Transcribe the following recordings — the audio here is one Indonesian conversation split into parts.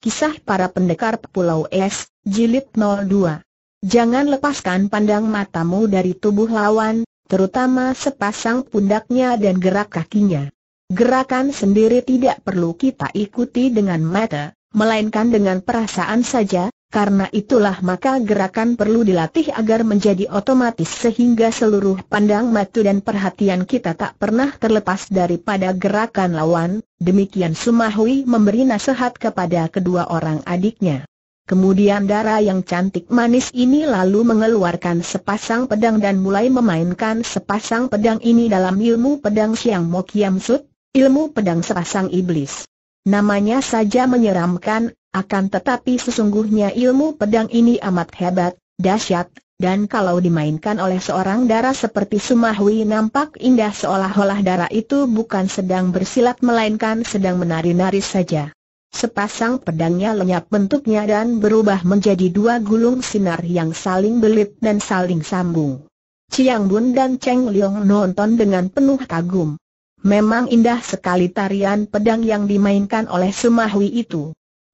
Kisah para pendekar Pulau Es, Jilid 02. Jangan lepaskan pandang matamu dari tubuh lawan, terutama sepasang pundaknya dan gerak kakinya. Gerakan sendiri tidak perlu kita ikuti dengan mata, melainkan dengan perasaan saja, karena itulah maka gerakan perlu dilatih agar menjadi otomatis sehingga seluruh pandang mata dan perhatian kita tak pernah terlepas daripada gerakan lawan, demikian Sumahui memberi nasihat kepada kedua orang adiknya. Kemudian Dara yang cantik manis ini lalu mengeluarkan sepasang pedang dan mulai memainkan sepasang pedang ini dalam ilmu pedang Siang Mokiam Sud, ilmu pedang sepasang iblis. Namanya saja menyeramkan, akan tetapi sesungguhnya ilmu pedang ini amat hebat, dahsyat, dan kalau dimainkan oleh seorang darah seperti Sumahwi nampak indah seolah-olah darah itu bukan sedang bersilat melainkan sedang menari-nari saja. Sepasang pedangnya lenyap bentuknya dan berubah menjadi dua gulung sinar yang saling belit dan saling sambung. Chiang Bun dan Cheng Liong nonton dengan penuh kagum. Memang indah sekali tarian pedang yang dimainkan oleh Sumahwi itu.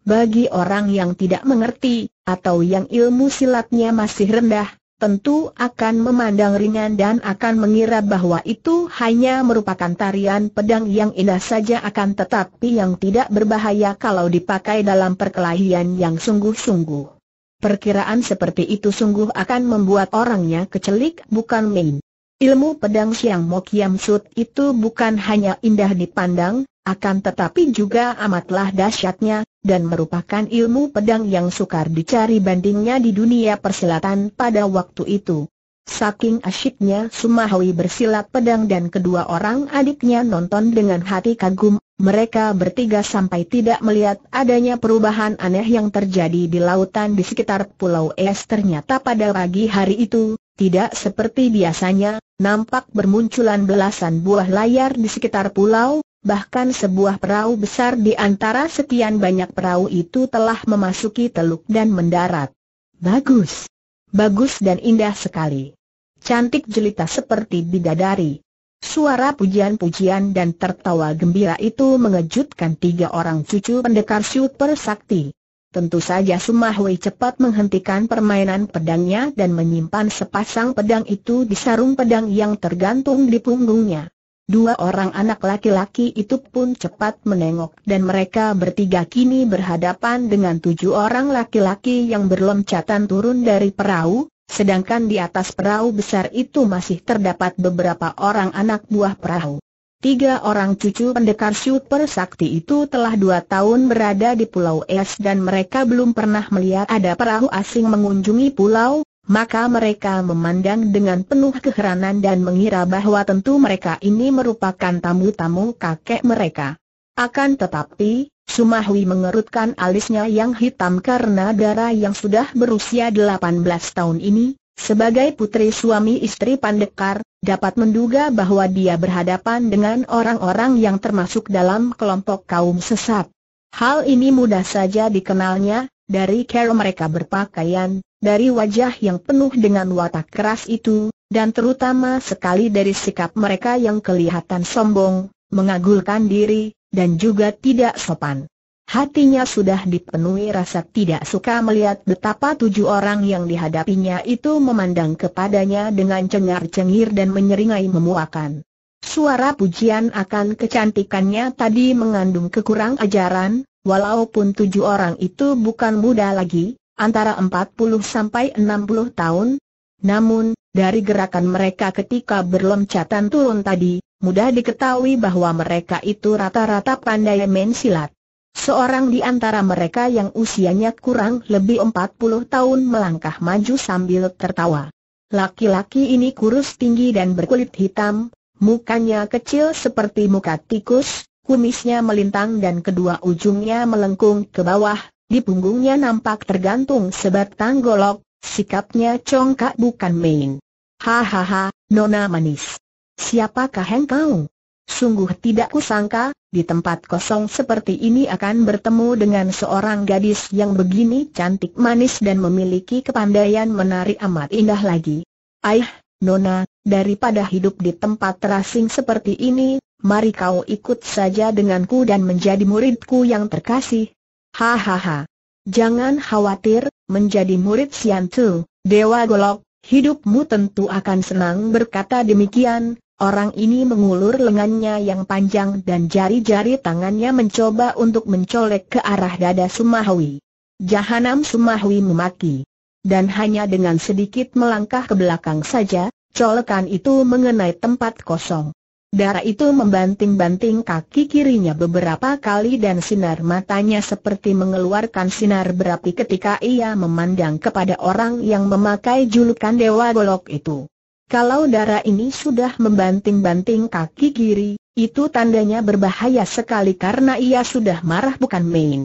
Bagi orang yang tidak mengerti, atau yang ilmu silatnya masih rendah, tentu akan memandang ringan dan akan mengira bahwa itu hanya merupakan tarian pedang yang indah saja akan tetapi yang tidak berbahaya kalau dipakai dalam perkelahian yang sungguh-sungguh. Perkiraan seperti itu sungguh akan membuat orangnya kecelik bukan main. Ilmu pedang Siang mokiam Sut itu bukan hanya indah dipandang, akan tetapi juga amatlah dahsyatnya, dan merupakan ilmu pedang yang sukar dicari bandingnya di dunia perselatan pada waktu itu. Saking asyiknya Sumahwi bersilat pedang dan kedua orang adiknya nonton dengan hati kagum, mereka bertiga sampai tidak melihat adanya perubahan aneh yang terjadi di lautan di sekitar Pulau Es ternyata pada pagi hari itu, tidak seperti biasanya, nampak bermunculan belasan buah layar di sekitar pulau, bahkan sebuah perahu besar di antara sekian banyak perahu itu telah memasuki teluk dan mendarat. Bagus. Bagus dan indah sekali. Cantik jelita seperti bidadari. Suara pujian-pujian dan tertawa gembira itu mengejutkan tiga orang cucu pendekar super sakti. Tentu saja Sumahwe cepat menghentikan permainan pedangnya dan menyimpan sepasang pedang itu di sarung pedang yang tergantung di punggungnya. Dua orang anak laki-laki itu pun cepat menengok dan mereka bertiga kini berhadapan dengan tujuh orang laki-laki yang berloncatan turun dari perahu, sedangkan di atas perahu besar itu masih terdapat beberapa orang anak buah perahu. Tiga orang cucu pendekar super sakti itu telah dua tahun berada di Pulau Es dan mereka belum pernah melihat ada perahu asing mengunjungi pulau, maka mereka memandang dengan penuh keheranan dan mengira bahwa tentu mereka ini merupakan tamu-tamu kakek mereka. Akan tetapi, Sumahwi mengerutkan alisnya yang hitam karena darah yang sudah berusia 18 tahun ini, sebagai putri suami istri Pandekar, dapat menduga bahwa dia berhadapan dengan orang-orang yang termasuk dalam kelompok kaum sesat. Hal ini mudah saja dikenalnya, dari cara mereka berpakaian, dari wajah yang penuh dengan watak keras itu, dan terutama sekali dari sikap mereka yang kelihatan sombong, mengagulkan diri, dan juga tidak sopan. Hatinya sudah dipenuhi rasa tidak suka melihat betapa tujuh orang yang dihadapinya itu memandang kepadanya dengan cengar-cengir dan menyeringai memuakan. Suara pujian akan kecantikannya tadi mengandung kekurang ajaran, walaupun tujuh orang itu bukan muda lagi, antara 40 sampai 60 tahun. Namun, dari gerakan mereka ketika berloncatan turun tadi, mudah diketahui bahwa mereka itu rata-rata pandai main silat. Seorang di antara mereka yang usianya kurang lebih 40 tahun melangkah maju sambil tertawa. Laki-laki ini kurus tinggi dan berkulit hitam, mukanya kecil seperti muka tikus, kumisnya melintang dan kedua ujungnya melengkung ke bawah, di punggungnya nampak tergantung sebatang golok, sikapnya congkak bukan main. Hahaha, nona manis. Siapakah engkau? Sungguh tidak kusangka, di tempat kosong seperti ini akan bertemu dengan seorang gadis yang begini cantik manis dan memiliki kepandaian menari amat indah lagi. Aih, Nona, daripada hidup di tempat terasing seperti ini, mari kau ikut saja denganku dan menjadi muridku yang terkasih. Hahaha. Jangan khawatir, menjadi murid Sian Tu, Dewa Golok, hidupmu tentu akan senang berkata demikian. Orang ini mengulur lengannya yang panjang dan jari-jari tangannya mencoba untuk mencolek ke arah dada Sumahwi. Jahanam Sumahwi memaki. Dan hanya dengan sedikit melangkah ke belakang saja, colekan itu mengenai tempat kosong. Darah itu membanting-banting kaki kirinya beberapa kali dan sinar matanya seperti mengeluarkan sinar berapi ketika ia memandang kepada orang yang memakai julukan Dewa Golok itu. Kalau darah ini sudah membanting-banting kaki kiri, itu tandanya berbahaya sekali karena ia sudah marah bukan main.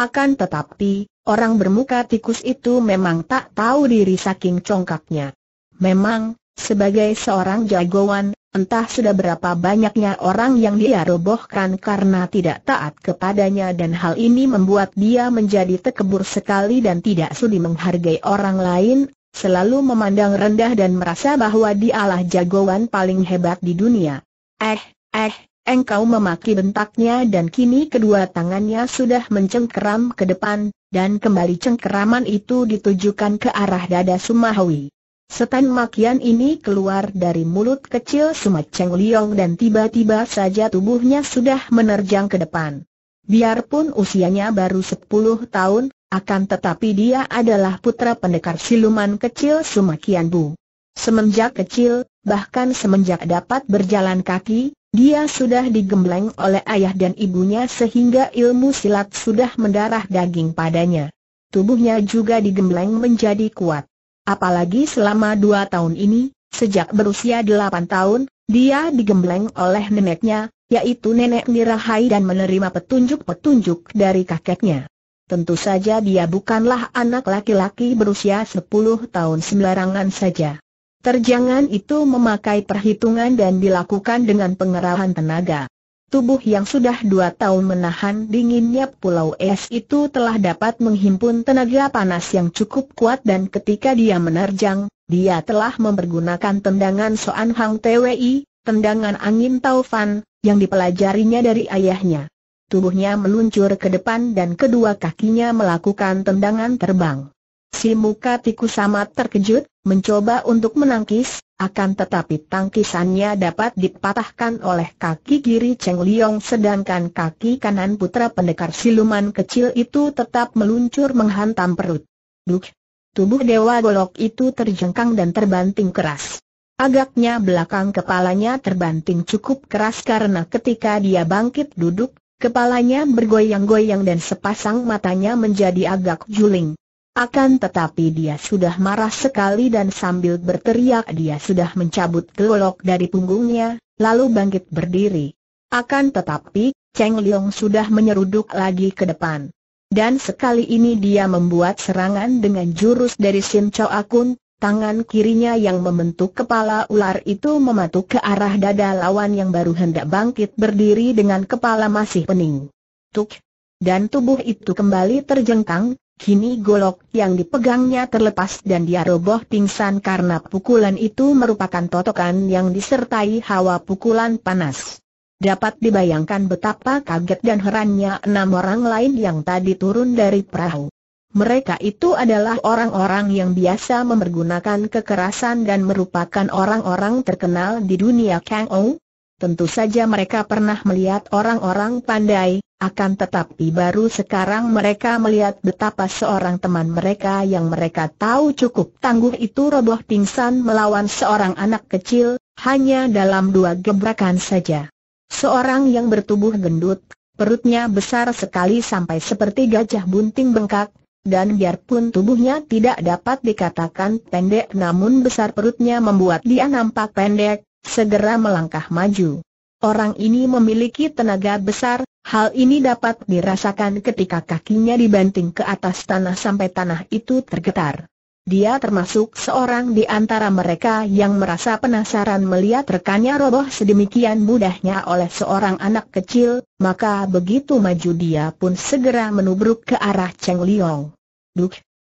Akan tetapi, orang bermuka tikus itu memang tak tahu diri saking congkaknya. Memang, sebagai seorang jagoan, entah sudah berapa banyaknya orang yang dia robohkan karena tidak taat kepadanya dan hal ini membuat dia menjadi tekebur sekali dan tidak sudi menghargai orang lain, selalu memandang rendah dan merasa bahwa dialah jagoan paling hebat di dunia. Eh, eh, engkau memaki bentaknya dan kini kedua tangannya sudah mencengkeram ke depan, dan kembali cengkeraman itu ditujukan ke arah dada Sumahwi. Setan makian ini keluar dari mulut kecil Sumat Cheng Liong dan tiba-tiba saja tubuhnya sudah menerjang ke depan. Biarpun usianya baru 10 tahun, akan tetapi dia adalah putra pendekar siluman kecil Sumakian Bu. Semenjak kecil, bahkan semenjak dapat berjalan kaki, dia sudah digembleng oleh ayah dan ibunya sehingga ilmu silat sudah mendarah daging padanya. Tubuhnya juga digembleng menjadi kuat. Apalagi selama dua tahun ini, sejak berusia delapan tahun, dia digembleng oleh neneknya, yaitu nenek Nirahai dan menerima petunjuk-petunjuk dari kakeknya. Tentu saja dia bukanlah anak laki-laki berusia sepuluh tahun sembarangan saja. Terjangan itu memakai perhitungan dan dilakukan dengan pengerahan tenaga. Tubuh yang sudah dua tahun menahan dinginnya pulau es itu telah dapat menghimpun tenaga panas yang cukup kuat dan ketika dia menerjang, dia telah mempergunakan tendangan Soan Hang Twi, tendangan angin Taufan, yang dipelajarinya dari ayahnya. Tubuhnya meluncur ke depan dan kedua kakinya melakukan tendangan terbang. Si muka tikus amat terkejut, mencoba untuk menangkis, akan tetapi tangkisannya dapat dipatahkan oleh kaki kiri Cheng Liong sedangkan kaki kanan putra pendekar siluman kecil itu tetap meluncur menghantam perut. Duk! Tubuh Dewa Golok itu terjengkang dan terbanting keras. Agaknya belakang kepalanya terbanting cukup keras karena ketika dia bangkit duduk, kepalanya bergoyang-goyang dan sepasang matanya menjadi agak juling. Akan tetapi dia sudah marah sekali dan sambil berteriak dia sudah mencabut gelok dari punggungnya, lalu bangkit berdiri. Akan tetapi, Cheng Liong sudah menyeruduk lagi ke depan. Dan sekali ini dia membuat serangan dengan jurus dari Sin Chow Akun, tangan kirinya yang membentuk kepala ular itu mematuk ke arah dada lawan yang baru hendak bangkit berdiri dengan kepala masih pening. Tuk! Dan tubuh itu kembali terjengkang, Kini golok yang dipegangnya terlepas dan dia roboh pingsan karena pukulan itu merupakan totokan yang disertai hawa pukulan panas. Dapat dibayangkan betapa kaget dan herannya enam orang lain yang tadi turun dari perahu. Mereka itu adalah orang-orang yang biasa memergunakan kekerasan dan merupakan orang-orang terkenal di dunia Kang Ong. Tentu saja mereka pernah melihat orang-orang pandai, akan tetapi baru sekarang mereka melihat betapa seorang teman mereka yang mereka tahu cukup tangguh itu roboh pingsan melawan seorang anak kecil, hanya dalam dua gebrakan saja. Seorang yang bertubuh gendut, perutnya besar sekali sampai seperti gajah bunting bengkak, dan biarpun tubuhnya tidak dapat dikatakan pendek namun besar perutnya membuat dia nampak pendek, segera melangkah maju. Orang ini memiliki tenaga besar, hal ini dapat dirasakan ketika kakinya dibanting ke atas tanah sampai tanah itu tergetar. Dia termasuk seorang di antara mereka yang merasa penasaran melihat rekannya roboh sedemikian mudahnya oleh seorang anak kecil, maka begitu maju dia pun segera menubruk ke arah Cheng Liong. Duh,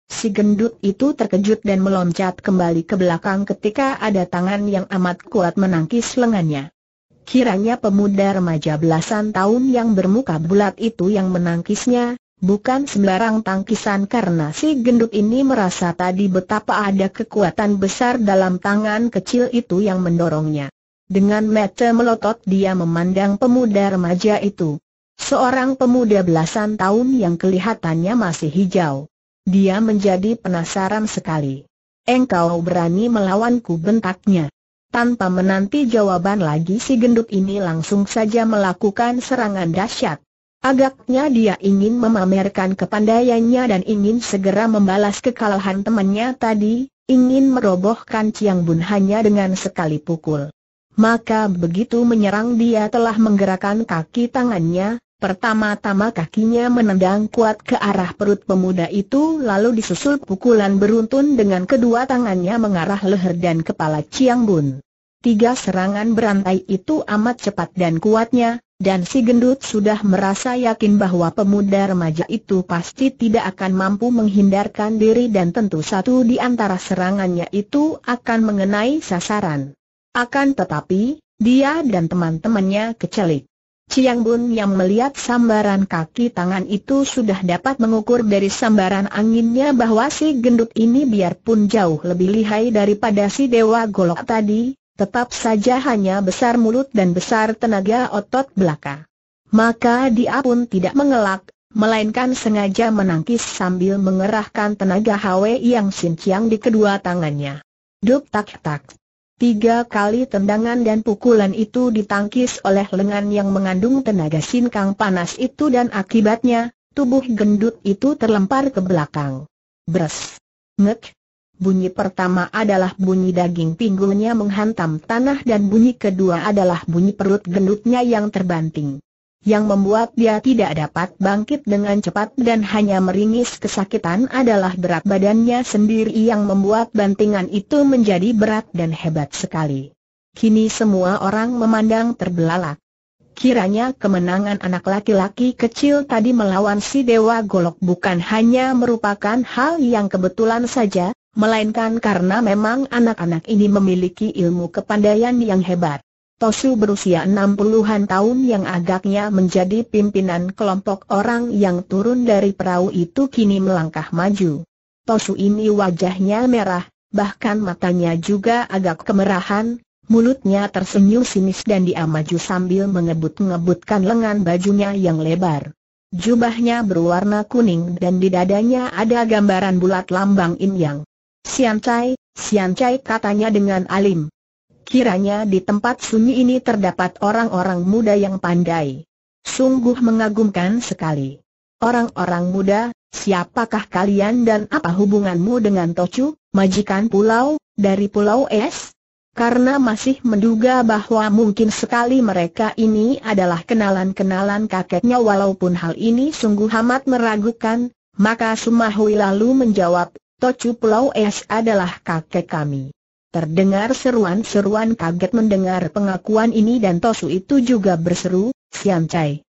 Si gendut itu terkejut dan meloncat kembali ke belakang ketika ada tangan yang amat kuat menangkis lengannya. Kiranya pemuda remaja belasan tahun yang bermuka bulat itu yang menangkisnya, bukan sembarang tangkisan karena si gendut ini merasa tadi betapa ada kekuatan besar dalam tangan kecil itu yang mendorongnya. Dengan mata melotot dia memandang pemuda remaja itu. Seorang pemuda belasan tahun yang kelihatannya masih hijau. Dia menjadi penasaran sekali. Engkau berani melawanku bentaknya. Tanpa menanti jawaban lagi si gendut ini langsung saja melakukan serangan dahsyat. Agaknya dia ingin memamerkan kepandaiannya dan ingin segera membalas kekalahan temannya tadi, ingin merobohkan Ciang Bun hanya dengan sekali pukul. Maka begitu menyerang dia telah menggerakkan kaki tangannya, Pertama-tama kakinya menendang kuat ke arah perut pemuda itu lalu disusul pukulan beruntun dengan kedua tangannya mengarah leher dan kepala Chiang Bun. Tiga serangan berantai itu amat cepat dan kuatnya, dan si gendut sudah merasa yakin bahwa pemuda remaja itu pasti tidak akan mampu menghindarkan diri dan tentu satu di antara serangannya itu akan mengenai sasaran. Akan tetapi, dia dan teman-temannya kecelik. Chiang Bun yang melihat sambaran kaki tangan itu sudah dapat mengukur dari sambaran anginnya bahwa si gendut ini biarpun jauh lebih lihai daripada si dewa golok tadi, tetap saja hanya besar mulut dan besar tenaga otot belaka. Maka dia pun tidak mengelak, melainkan sengaja menangkis sambil mengerahkan tenaga Hwe yang sinciang di kedua tangannya. Duk tak tak. Tiga kali tendangan dan pukulan itu ditangkis oleh lengan yang mengandung tenaga sinkang panas itu dan akibatnya, tubuh gendut itu terlempar ke belakang. Bres! Ngek! Bunyi pertama adalah bunyi daging pinggulnya menghantam tanah dan bunyi kedua adalah bunyi perut gendutnya yang terbanting yang membuat dia tidak dapat bangkit dengan cepat dan hanya meringis kesakitan adalah berat badannya sendiri yang membuat bantingan itu menjadi berat dan hebat sekali. Kini semua orang memandang terbelalak. Kiranya kemenangan anak laki-laki kecil tadi melawan si Dewa Golok bukan hanya merupakan hal yang kebetulan saja, melainkan karena memang anak-anak ini memiliki ilmu kepandaian yang hebat. Tosu berusia 60-an tahun yang agaknya menjadi pimpinan kelompok orang yang turun dari perahu itu kini melangkah maju. Tosu ini wajahnya merah, bahkan matanya juga agak kemerahan, mulutnya tersenyum sinis dan dia maju sambil mengebut-ngebutkan lengan bajunya yang lebar. Jubahnya berwarna kuning dan di dadanya ada gambaran bulat lambang in yang. siancai, Siancai katanya dengan alim. Kiranya di tempat sunyi ini terdapat orang-orang muda yang pandai. Sungguh mengagumkan sekali. Orang-orang muda, siapakah kalian dan apa hubunganmu dengan Tocu, majikan pulau, dari pulau Es? Karena masih menduga bahwa mungkin sekali mereka ini adalah kenalan-kenalan kakeknya walaupun hal ini sungguh amat meragukan, maka Sumahui lalu menjawab, Tocu Pulau Es adalah kakek kami. Terdengar seruan-seruan kaget mendengar pengakuan ini dan Tosu itu juga berseru, Siam Chai.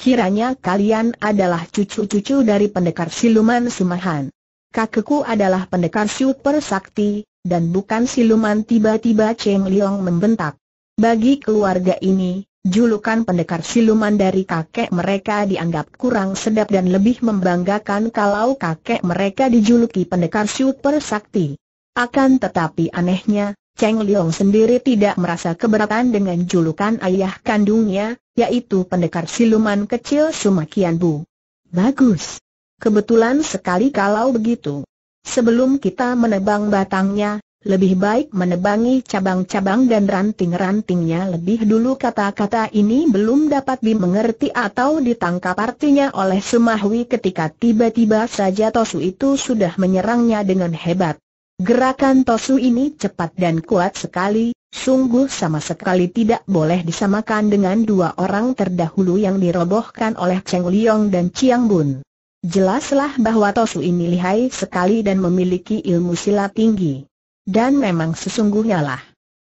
Kiranya kalian adalah cucu-cucu dari pendekar siluman Sumahan. Kakekku adalah pendekar super sakti, dan bukan siluman tiba-tiba Cheng Liong membentak. Bagi keluarga ini, julukan pendekar siluman dari kakek mereka dianggap kurang sedap dan lebih membanggakan kalau kakek mereka dijuluki pendekar super sakti. Akan tetapi anehnya, Cheng Liong sendiri tidak merasa keberatan dengan julukan ayah kandungnya, yaitu pendekar siluman kecil Sumakian Bu. Bagus. Kebetulan sekali kalau begitu. Sebelum kita menebang batangnya, lebih baik menebangi cabang-cabang dan ranting-rantingnya lebih dulu kata-kata ini belum dapat dimengerti atau ditangkap artinya oleh Sumahwi ketika tiba-tiba saja Tosu itu sudah menyerangnya dengan hebat. Gerakan Tosu ini cepat dan kuat sekali, sungguh sama sekali tidak boleh disamakan dengan dua orang terdahulu yang dirobohkan oleh Cheng Liong dan Chiang Bun. Jelaslah bahwa Tosu ini lihai sekali dan memiliki ilmu silat tinggi. Dan memang sesungguhnya lah.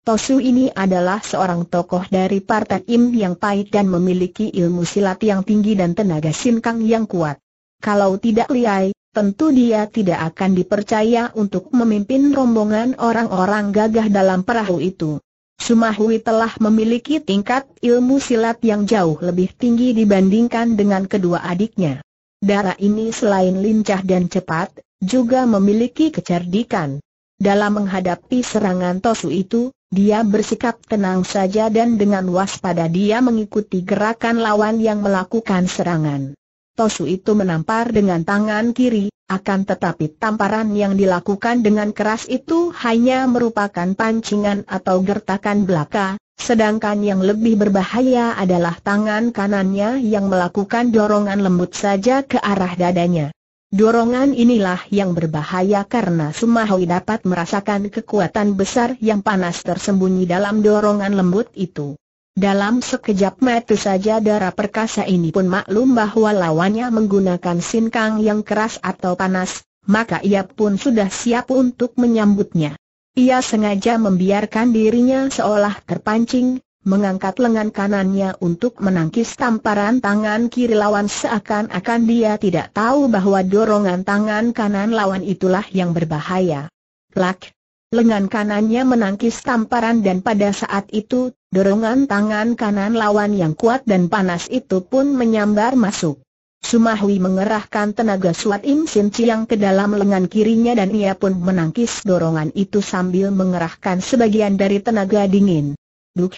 Tosu ini adalah seorang tokoh dari Partai Im yang pahit dan memiliki ilmu silat yang tinggi dan tenaga sinkang yang kuat. Kalau tidak lihai, tentu dia tidak akan dipercaya untuk memimpin rombongan orang-orang gagah dalam perahu itu. Sumahui telah memiliki tingkat ilmu silat yang jauh lebih tinggi dibandingkan dengan kedua adiknya. Darah ini selain lincah dan cepat, juga memiliki kecerdikan. Dalam menghadapi serangan Tosu itu, dia bersikap tenang saja dan dengan waspada dia mengikuti gerakan lawan yang melakukan serangan. Tosu itu menampar dengan tangan kiri, akan tetapi tamparan yang dilakukan dengan keras itu hanya merupakan pancingan atau gertakan belaka, sedangkan yang lebih berbahaya adalah tangan kanannya yang melakukan dorongan lembut saja ke arah dadanya. Dorongan inilah yang berbahaya karena Sumahui dapat merasakan kekuatan besar yang panas tersembunyi dalam dorongan lembut itu. Dalam sekejap mata saja darah perkasa ini pun maklum bahwa lawannya menggunakan sinkang yang keras atau panas, maka ia pun sudah siap untuk menyambutnya. Ia sengaja membiarkan dirinya seolah terpancing, mengangkat lengan kanannya untuk menangkis tamparan tangan kiri lawan seakan-akan dia tidak tahu bahwa dorongan tangan kanan lawan itulah yang berbahaya. Plak! lengan kanannya menangkis tamparan dan pada saat itu, dorongan tangan kanan lawan yang kuat dan panas itu pun menyambar masuk. Sumahwi mengerahkan tenaga suat Im Sin Chiang ke dalam lengan kirinya dan ia pun menangkis dorongan itu sambil mengerahkan sebagian dari tenaga dingin. Duk!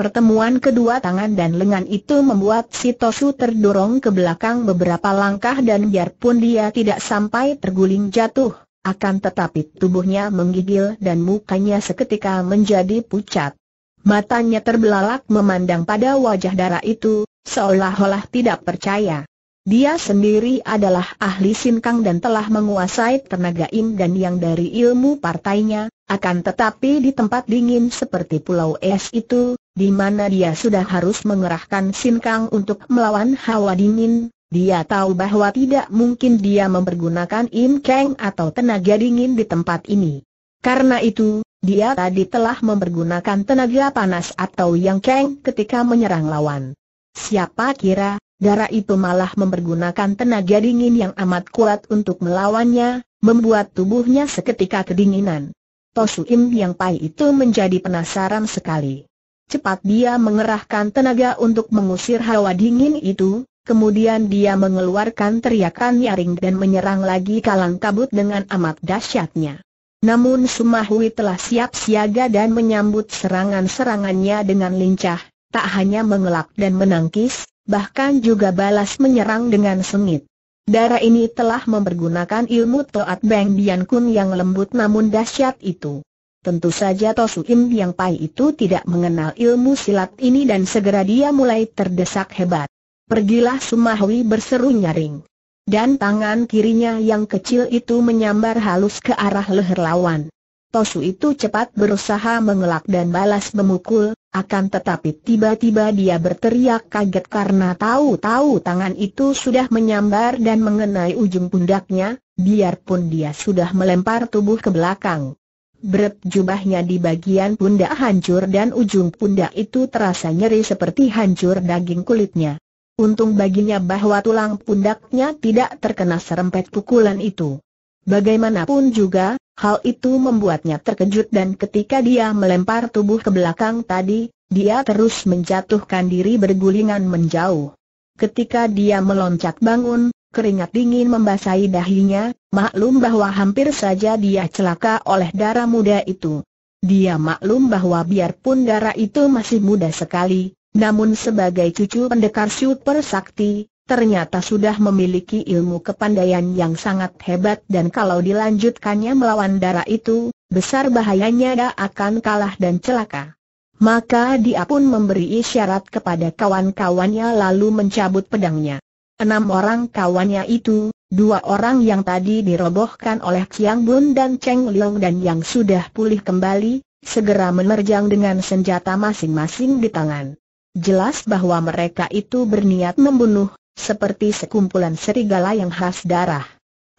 Pertemuan kedua tangan dan lengan itu membuat si Tosu terdorong ke belakang beberapa langkah dan biarpun dia tidak sampai terguling jatuh, akan tetapi tubuhnya menggigil dan mukanya seketika menjadi pucat. Matanya terbelalak memandang pada wajah darah itu, seolah-olah tidak percaya. Dia sendiri adalah ahli sinkang dan telah menguasai tenaga im dan yang dari ilmu partainya, akan tetapi di tempat dingin seperti pulau es itu, di mana dia sudah harus mengerahkan sinkang untuk melawan hawa dingin, dia tahu bahwa tidak mungkin dia mempergunakan Im Kang atau tenaga dingin di tempat ini. Karena itu, dia tadi telah mempergunakan tenaga panas atau Yang Kang ketika menyerang lawan. Siapa kira, darah itu malah mempergunakan tenaga dingin yang amat kuat untuk melawannya, membuat tubuhnya seketika kedinginan. Tosu Im Yang Pai itu menjadi penasaran sekali. Cepat dia mengerahkan tenaga untuk mengusir hawa dingin itu, Kemudian dia mengeluarkan teriakan nyaring dan menyerang lagi kalang kabut dengan amat dahsyatnya. Namun Sumahui telah siap siaga dan menyambut serangan-serangannya dengan lincah, tak hanya mengelak dan menangkis, bahkan juga balas menyerang dengan sengit. Darah ini telah mempergunakan ilmu Toat Beng Dian Kun yang lembut namun dahsyat itu. Tentu saja Tosu Im yang pai itu tidak mengenal ilmu silat ini dan segera dia mulai terdesak hebat. Pergilah Sumahwi berseru nyaring. Dan tangan kirinya yang kecil itu menyambar halus ke arah leher lawan. Tosu itu cepat berusaha mengelak dan balas memukul, akan tetapi tiba-tiba dia berteriak kaget karena tahu-tahu tangan itu sudah menyambar dan mengenai ujung pundaknya, biarpun dia sudah melempar tubuh ke belakang. Bret jubahnya di bagian pundak hancur dan ujung pundak itu terasa nyeri seperti hancur daging kulitnya. Untung baginya bahwa tulang pundaknya tidak terkena serempet pukulan itu. Bagaimanapun juga, hal itu membuatnya terkejut dan ketika dia melempar tubuh ke belakang tadi, dia terus menjatuhkan diri bergulingan menjauh. Ketika dia meloncat bangun, keringat dingin membasahi dahinya, maklum bahwa hampir saja dia celaka oleh darah muda itu. Dia maklum bahwa biarpun darah itu masih muda sekali, namun sebagai cucu pendekar super sakti, ternyata sudah memiliki ilmu kepandaian yang sangat hebat dan kalau dilanjutkannya melawan darah itu, besar bahayanya dia akan kalah dan celaka. Maka dia pun memberi isyarat kepada kawan-kawannya lalu mencabut pedangnya. Enam orang kawannya itu, dua orang yang tadi dirobohkan oleh Chiang Bun dan Cheng Liang dan yang sudah pulih kembali, segera menerjang dengan senjata masing-masing di tangan. Jelas bahwa mereka itu berniat membunuh, seperti sekumpulan serigala yang khas darah.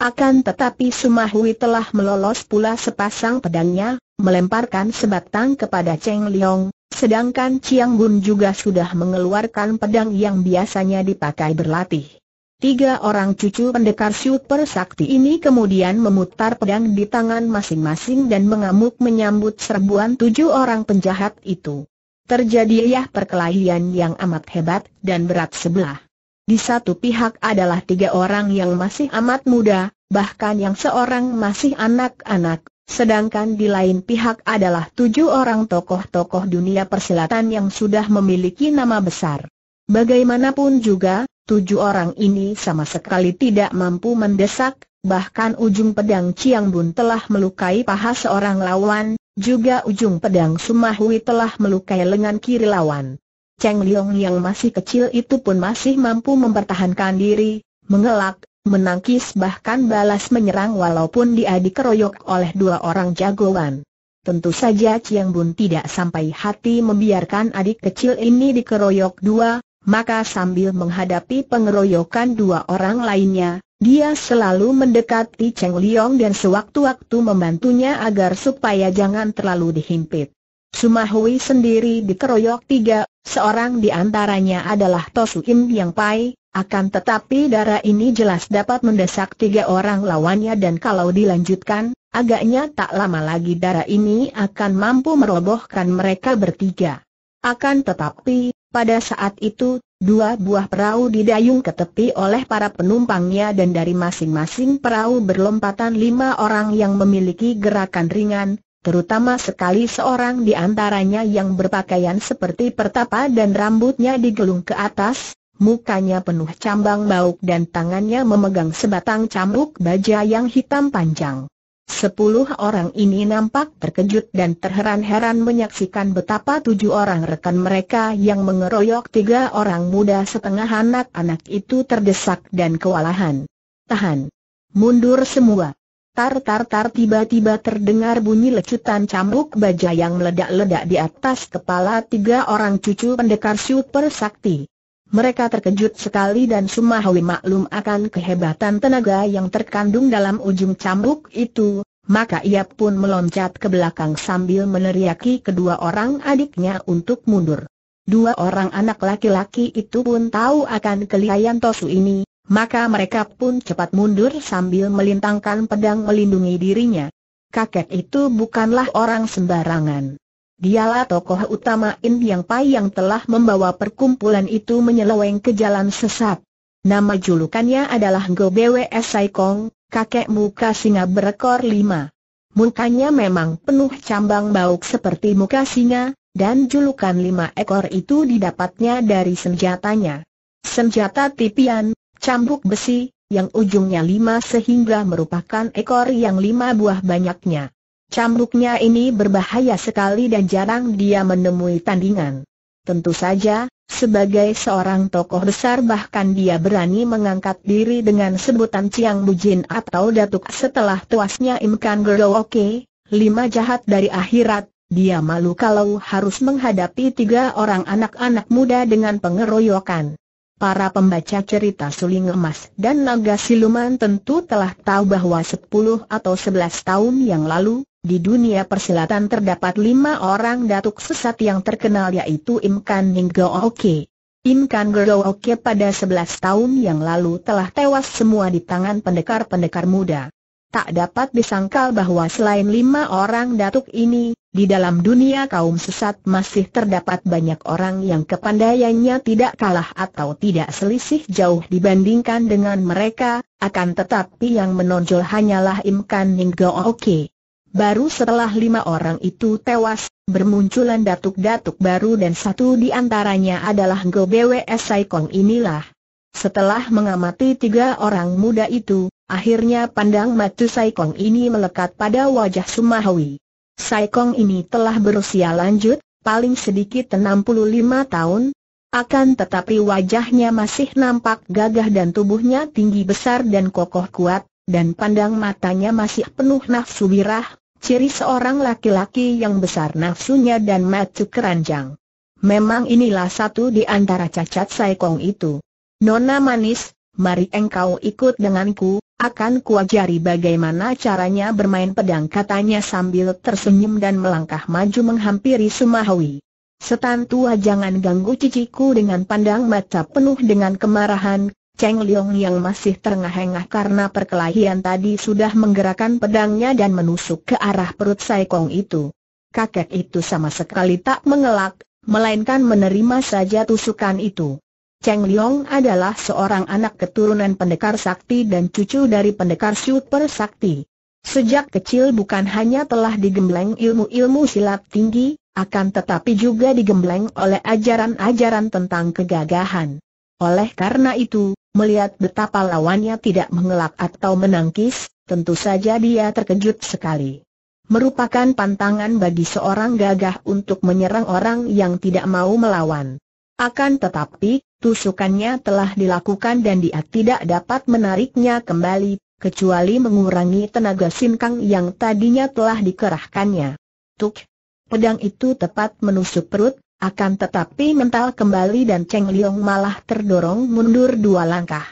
Akan tetapi Sumahui telah melolos pula sepasang pedangnya, melemparkan sebatang kepada Cheng Liang, sedangkan Chiang Bun juga sudah mengeluarkan pedang yang biasanya dipakai berlatih. Tiga orang cucu pendekar super sakti ini kemudian memutar pedang di tangan masing-masing dan mengamuk menyambut serbuan tujuh orang penjahat itu terjadilah perkelahian yang amat hebat dan berat sebelah. Di satu pihak adalah tiga orang yang masih amat muda, bahkan yang seorang masih anak-anak, sedangkan di lain pihak adalah tujuh orang tokoh-tokoh dunia persilatan yang sudah memiliki nama besar. Bagaimanapun juga, tujuh orang ini sama sekali tidak mampu mendesak, bahkan ujung pedang Ciang Bun telah melukai paha seorang lawan, juga ujung pedang Sumahui telah melukai lengan kiri lawan. Cheng Liong yang masih kecil itu pun masih mampu mempertahankan diri, mengelak, menangkis bahkan balas menyerang walaupun dia dikeroyok oleh dua orang jagoan. Tentu saja Chiang Bun tidak sampai hati membiarkan adik kecil ini dikeroyok dua, maka sambil menghadapi pengeroyokan dua orang lainnya, dia selalu mendekati Cheng Liong dan sewaktu-waktu membantunya agar supaya jangan terlalu dihimpit. Sumahui sendiri dikeroyok tiga, seorang di antaranya adalah Tosu Im Yang Pai, akan tetapi darah ini jelas dapat mendesak tiga orang lawannya dan kalau dilanjutkan, agaknya tak lama lagi darah ini akan mampu merobohkan mereka bertiga. Akan tetapi, pada saat itu, dua buah perahu didayung ke tepi oleh para penumpangnya dan dari masing-masing perahu berlompatan lima orang yang memiliki gerakan ringan, terutama sekali seorang di antaranya yang berpakaian seperti pertapa dan rambutnya digelung ke atas, mukanya penuh cambang bauk dan tangannya memegang sebatang cambuk baja yang hitam panjang. Sepuluh orang ini nampak terkejut dan terheran-heran menyaksikan betapa tujuh orang rekan mereka yang mengeroyok tiga orang muda setengah anak-anak itu terdesak dan kewalahan. Tahan! Mundur semua! Tar-tar-tar tiba-tiba terdengar bunyi lecutan cambuk baja yang meledak-ledak di atas kepala tiga orang cucu pendekar super sakti mereka terkejut sekali dan Sumahui maklum akan kehebatan tenaga yang terkandung dalam ujung cambuk itu, maka ia pun meloncat ke belakang sambil meneriaki kedua orang adiknya untuk mundur. Dua orang anak laki-laki itu pun tahu akan kelihayan Tosu ini, maka mereka pun cepat mundur sambil melintangkan pedang melindungi dirinya. Kakek itu bukanlah orang sembarangan. Dialah tokoh utama In Yang Pai yang telah membawa perkumpulan itu menyeleweng ke jalan sesat. Nama julukannya adalah Go Bwe Kong, kakek muka singa berekor lima. Mukanya memang penuh cambang bauk seperti muka singa, dan julukan lima ekor itu didapatnya dari senjatanya. Senjata tipian, cambuk besi, yang ujungnya lima sehingga merupakan ekor yang lima buah banyaknya. Cambuknya ini berbahaya sekali dan jarang dia menemui tandingan. Tentu saja, sebagai seorang tokoh besar bahkan dia berani mengangkat diri dengan sebutan Ciang Bujin atau Datuk setelah tuasnya Imkan Gerdo Oke, lima jahat dari akhirat, dia malu kalau harus menghadapi tiga orang anak-anak muda dengan pengeroyokan. Para pembaca cerita Suling Emas dan Naga Siluman tentu telah tahu bahwa 10 atau sebelas tahun yang lalu, di dunia persilatan terdapat lima orang datuk sesat yang terkenal yaitu Im Kan Ning Oke Im Kan Oke pada 11 tahun yang lalu telah tewas semua di tangan pendekar-pendekar muda. Tak dapat disangkal bahwa selain lima orang datuk ini, di dalam dunia kaum sesat masih terdapat banyak orang yang kepandaiannya tidak kalah atau tidak selisih jauh dibandingkan dengan mereka, akan tetapi yang menonjol hanyalah Imkan Ninggo Oke. Baru setelah lima orang itu tewas, bermunculan datuk-datuk baru dan satu di antaranya adalah Go BWS Kong inilah. Setelah mengamati tiga orang muda itu, akhirnya pandang matu Saikong ini melekat pada wajah Sumahwi. Saikong ini telah berusia lanjut, paling sedikit 65 tahun, akan tetapi wajahnya masih nampak gagah dan tubuhnya tinggi besar dan kokoh kuat, dan pandang matanya masih penuh nafsu birah, Ciri seorang laki-laki yang besar nafsunya dan matu keranjang. Memang inilah satu di antara cacat Saikong itu. Nona manis, mari engkau ikut denganku, akan kuajari bagaimana caranya bermain pedang katanya sambil tersenyum dan melangkah maju menghampiri Sumahwi. Setan tua jangan ganggu ciciku dengan pandang mata penuh dengan kemarahan, Cheng Liong yang masih terengah-engah karena perkelahian tadi sudah menggerakkan pedangnya dan menusuk ke arah perut Sai Kong itu. Kakek itu sama sekali tak mengelak, melainkan menerima saja tusukan itu. Cheng Liong adalah seorang anak keturunan pendekar sakti dan cucu dari pendekar super sakti. Sejak kecil bukan hanya telah digembleng ilmu-ilmu silat tinggi, akan tetapi juga digembleng oleh ajaran-ajaran tentang kegagahan. Oleh karena itu, Melihat betapa lawannya tidak mengelak atau menangkis, tentu saja dia terkejut sekali. Merupakan pantangan bagi seorang gagah untuk menyerang orang yang tidak mau melawan. Akan tetapi, tusukannya telah dilakukan dan dia tidak dapat menariknya kembali, kecuali mengurangi tenaga sinkang yang tadinya telah dikerahkannya. Tuk! Pedang itu tepat menusuk perut, akan tetapi mental kembali dan Cheng Liong malah terdorong mundur dua langkah.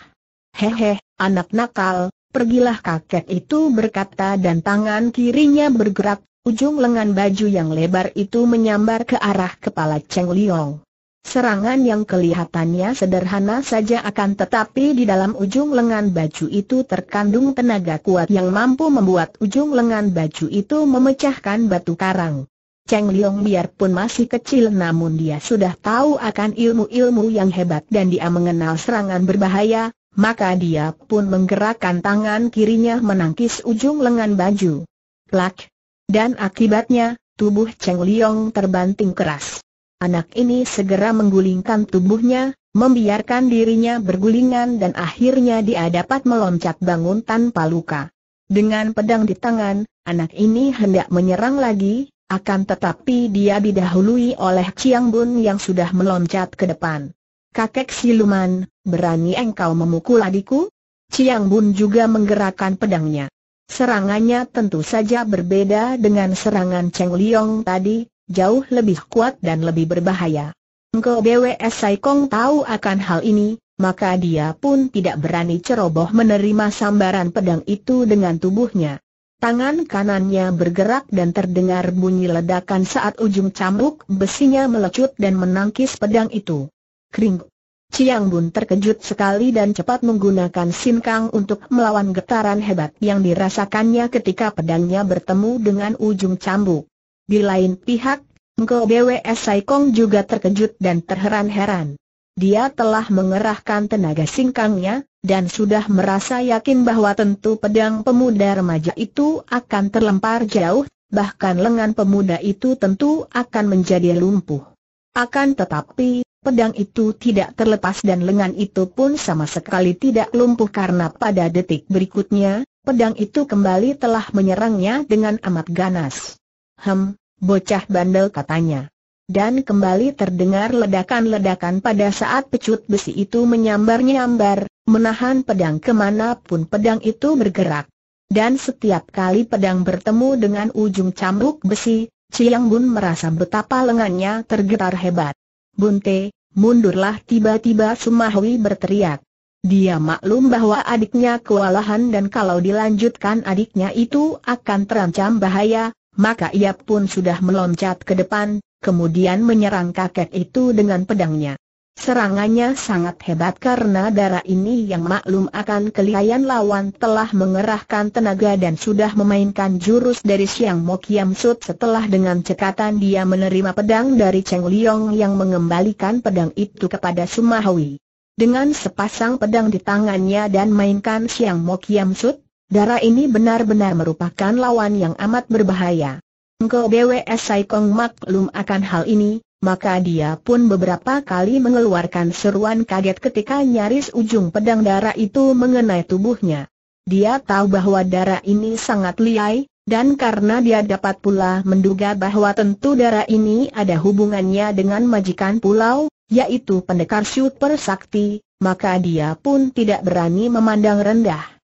Hehe, anak nakal, pergilah kakek itu berkata dan tangan kirinya bergerak, ujung lengan baju yang lebar itu menyambar ke arah kepala Cheng Liong. Serangan yang kelihatannya sederhana saja akan tetapi di dalam ujung lengan baju itu terkandung tenaga kuat yang mampu membuat ujung lengan baju itu memecahkan batu karang. Cheng Liong biarpun masih kecil namun dia sudah tahu akan ilmu-ilmu yang hebat dan dia mengenal serangan berbahaya, maka dia pun menggerakkan tangan kirinya menangkis ujung lengan baju. Plak! Dan akibatnya, tubuh Cheng Liong terbanting keras. Anak ini segera menggulingkan tubuhnya, membiarkan dirinya bergulingan dan akhirnya dia dapat meloncat bangun tanpa luka. Dengan pedang di tangan, anak ini hendak menyerang lagi, akan tetapi dia didahului oleh Chiang Bun yang sudah meloncat ke depan. Kakek siluman, berani engkau memukul adikku? Chiang Bun juga menggerakkan pedangnya. Serangannya tentu saja berbeda dengan serangan Cheng Liong tadi, jauh lebih kuat dan lebih berbahaya. Engkau BWS Saikong tahu akan hal ini, maka dia pun tidak berani ceroboh menerima sambaran pedang itu dengan tubuhnya. Tangan kanannya bergerak dan terdengar bunyi ledakan saat ujung cambuk besinya melecut dan menangkis pedang itu. Kring. Ciang Bun terkejut sekali dan cepat menggunakan sinkang untuk melawan getaran hebat yang dirasakannya ketika pedangnya bertemu dengan ujung cambuk. Di lain pihak, Engkau BWS Saikong juga terkejut dan terheran-heran. Dia telah mengerahkan tenaga singkangnya, dan sudah merasa yakin bahwa tentu pedang pemuda remaja itu akan terlempar jauh, bahkan lengan pemuda itu tentu akan menjadi lumpuh. Akan tetapi, pedang itu tidak terlepas dan lengan itu pun sama sekali tidak lumpuh karena pada detik berikutnya, pedang itu kembali telah menyerangnya dengan amat ganas. Hem, bocah bandel katanya dan kembali terdengar ledakan-ledakan pada saat pecut besi itu menyambar-nyambar, menahan pedang kemanapun pedang itu bergerak. Dan setiap kali pedang bertemu dengan ujung cambuk besi, Chiang Bun merasa betapa lengannya tergetar hebat. Bunte, mundurlah tiba-tiba Sumahwi berteriak. Dia maklum bahwa adiknya kewalahan dan kalau dilanjutkan adiknya itu akan terancam bahaya, maka ia pun sudah meloncat ke depan, kemudian menyerang kakek itu dengan pedangnya. Serangannya sangat hebat karena darah ini yang maklum akan kelihayan lawan telah mengerahkan tenaga dan sudah memainkan jurus dari Siang Mo Kiam setelah dengan cekatan dia menerima pedang dari Cheng Liong yang mengembalikan pedang itu kepada Sumahui. Dengan sepasang pedang di tangannya dan mainkan Siang Mo Kiam Darah ini benar-benar merupakan lawan yang amat berbahaya. Engkau BWS Saikong maklum akan hal ini, maka dia pun beberapa kali mengeluarkan seruan kaget ketika nyaris ujung pedang darah itu mengenai tubuhnya. Dia tahu bahwa darah ini sangat liai, dan karena dia dapat pula menduga bahwa tentu darah ini ada hubungannya dengan majikan pulau, yaitu pendekar super Sakti, maka dia pun tidak berani memandang rendah.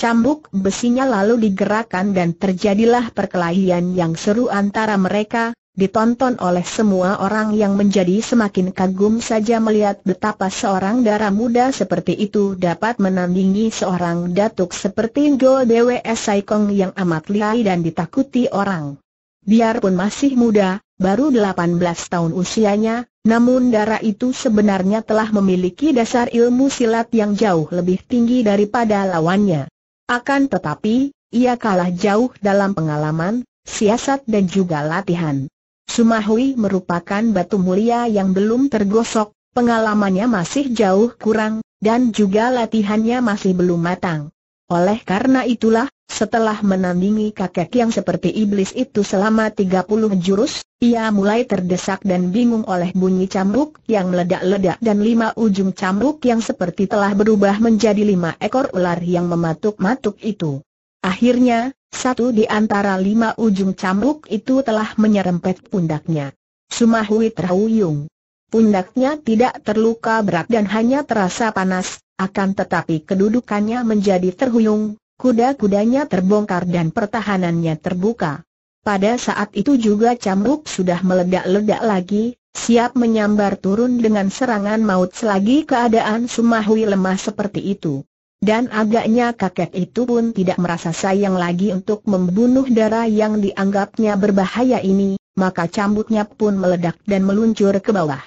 Cambuk besinya lalu digerakkan dan terjadilah perkelahian yang seru antara mereka, ditonton oleh semua orang yang menjadi semakin kagum saja melihat betapa seorang darah muda seperti itu dapat menandingi seorang datuk seperti Ngo Dewe Saikong yang amat liai dan ditakuti orang. Biarpun masih muda, baru 18 tahun usianya, namun darah itu sebenarnya telah memiliki dasar ilmu silat yang jauh lebih tinggi daripada lawannya. Akan tetapi, ia kalah jauh dalam pengalaman, siasat dan juga latihan. Sumahui merupakan batu mulia yang belum tergosok, pengalamannya masih jauh kurang, dan juga latihannya masih belum matang. Oleh karena itulah, setelah menandingi kakek yang seperti iblis itu selama 30 jurus, ia mulai terdesak dan bingung oleh bunyi cambuk yang meledak-ledak dan lima ujung cambuk yang seperti telah berubah menjadi lima ekor ular yang mematuk-matuk itu. Akhirnya, satu di antara lima ujung cambuk itu telah menyerempet pundaknya. Sumahui terhuyung. Pundaknya tidak terluka berat dan hanya terasa panas, akan tetapi kedudukannya menjadi terhuyung, kuda-kudanya terbongkar dan pertahanannya terbuka. Pada saat itu juga cambuk sudah meledak-ledak lagi, siap menyambar turun dengan serangan maut selagi keadaan Sumahui lemah seperti itu. Dan agaknya kakek itu pun tidak merasa sayang lagi untuk membunuh darah yang dianggapnya berbahaya ini, maka cambuknya pun meledak dan meluncur ke bawah.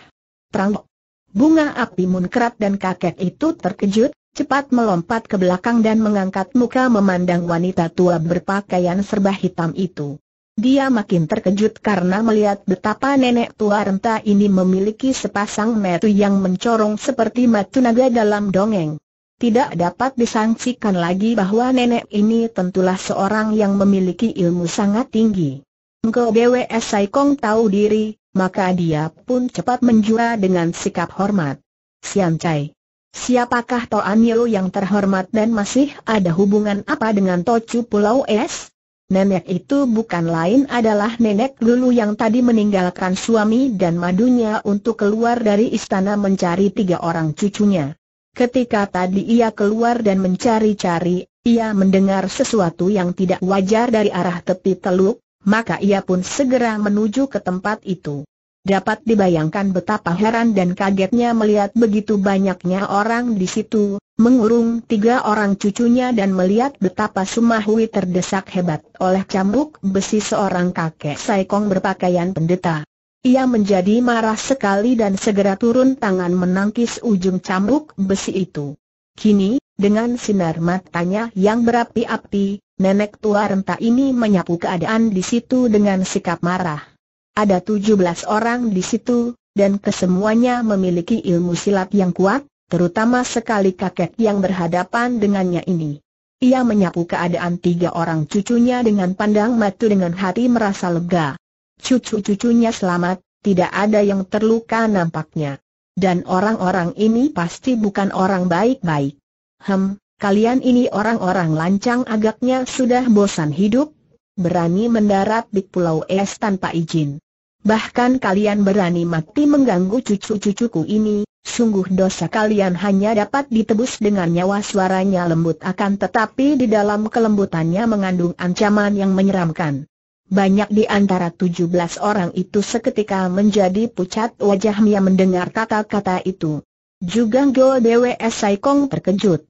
Terang. Bunga api munkrat dan kakek itu terkejut, cepat melompat ke belakang dan mengangkat muka memandang wanita tua berpakaian serba hitam itu. Dia makin terkejut karena melihat betapa nenek tua renta ini memiliki sepasang metu yang mencorong seperti matu naga dalam dongeng. Tidak dapat disangsikan lagi bahwa nenek ini tentulah seorang yang memiliki ilmu sangat tinggi. Engkau BWS Saikong tahu diri, maka dia pun cepat menjura dengan sikap hormat. Sian Chai. Siapakah Toan Yelo yang terhormat dan masih ada hubungan apa dengan Tocu Pulau Es? Nenek itu bukan lain adalah nenek Lulu yang tadi meninggalkan suami dan madunya untuk keluar dari istana mencari tiga orang cucunya. Ketika tadi ia keluar dan mencari-cari, ia mendengar sesuatu yang tidak wajar dari arah tepi teluk, maka ia pun segera menuju ke tempat itu. Dapat dibayangkan betapa heran dan kagetnya melihat begitu banyaknya orang di situ, mengurung tiga orang cucunya dan melihat betapa Sumahui terdesak hebat oleh cambuk besi seorang kakek saikong berpakaian pendeta. Ia menjadi marah sekali dan segera turun tangan menangkis ujung cambuk besi itu. Kini, dengan sinar matanya yang berapi-api, nenek tua renta ini menyapu keadaan di situ dengan sikap marah. Ada 17 orang di situ, dan kesemuanya memiliki ilmu silat yang kuat, terutama sekali kakek yang berhadapan dengannya ini. Ia menyapu keadaan tiga orang cucunya dengan pandang matu dengan hati merasa lega. Cucu-cucunya selamat, tidak ada yang terluka nampaknya. Dan orang-orang ini pasti bukan orang baik-baik. Hem, kalian ini orang-orang lancang agaknya sudah bosan hidup, berani mendarat di Pulau Es tanpa izin. Bahkan kalian berani mati mengganggu cucu-cucuku ini, sungguh dosa kalian hanya dapat ditebus dengan nyawa suaranya lembut akan tetapi di dalam kelembutannya mengandung ancaman yang menyeramkan. Banyak di antara tujuh belas orang itu seketika menjadi pucat wajahnya mendengar kata-kata itu. Juga Go Dewe Saikong terkejut.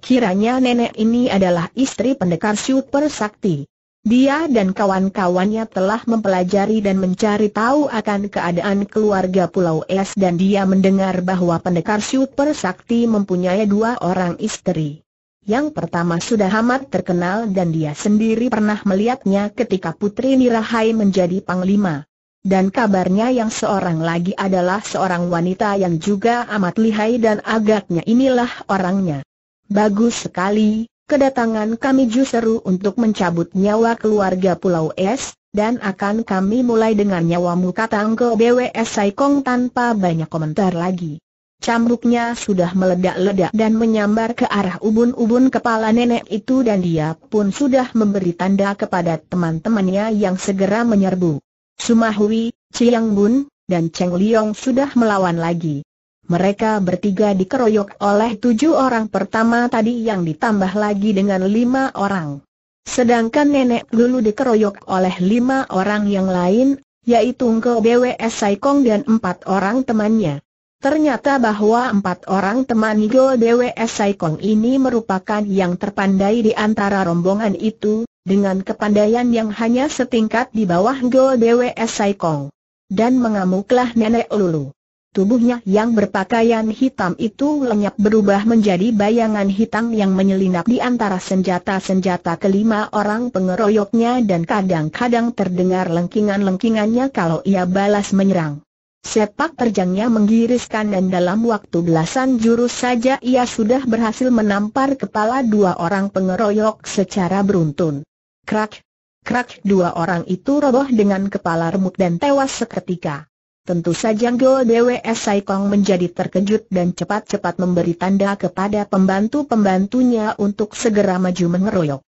Kiranya nenek ini adalah istri pendekar super sakti. Dia dan kawan-kawannya telah mempelajari dan mencari tahu akan keadaan keluarga Pulau Es dan dia mendengar bahwa pendekar super sakti mempunyai dua orang istri. Yang pertama sudah amat terkenal dan dia sendiri pernah melihatnya ketika Putri Nirahai menjadi panglima. Dan kabarnya yang seorang lagi adalah seorang wanita yang juga amat lihai dan agaknya inilah orangnya. Bagus sekali, Kedatangan kami justru untuk mencabut nyawa keluarga Pulau Es, dan akan kami mulai dengan nyawamu kata Angko BWS Saikong tanpa banyak komentar lagi. Cambuknya sudah meledak-ledak dan menyambar ke arah ubun-ubun kepala nenek itu dan dia pun sudah memberi tanda kepada teman-temannya yang segera menyerbu. Sumahui, Chiang Bun, dan Cheng Liong sudah melawan lagi mereka bertiga dikeroyok oleh tujuh orang pertama tadi yang ditambah lagi dengan lima orang. Sedangkan nenek Lulu dikeroyok oleh lima orang yang lain, yaitu Ngo BWS Saikong dan empat orang temannya. Ternyata bahwa empat orang teman Ngo BWS Saikong ini merupakan yang terpandai di antara rombongan itu, dengan kepandaian yang hanya setingkat di bawah Ngo BWS Saikong. Dan mengamuklah nenek Lulu. Tubuhnya yang berpakaian hitam itu lenyap berubah menjadi bayangan hitam yang menyelinap di antara senjata-senjata kelima orang pengeroyoknya dan kadang-kadang terdengar lengkingan-lengkingannya kalau ia balas menyerang. Sepak terjangnya menggiriskan dan dalam waktu belasan jurus saja ia sudah berhasil menampar kepala dua orang pengeroyok secara beruntun. Krak! Krak dua orang itu roboh dengan kepala remuk dan tewas seketika. Tentu saja Go DWS Saikong menjadi terkejut dan cepat-cepat memberi tanda kepada pembantu-pembantunya untuk segera maju mengeroyok.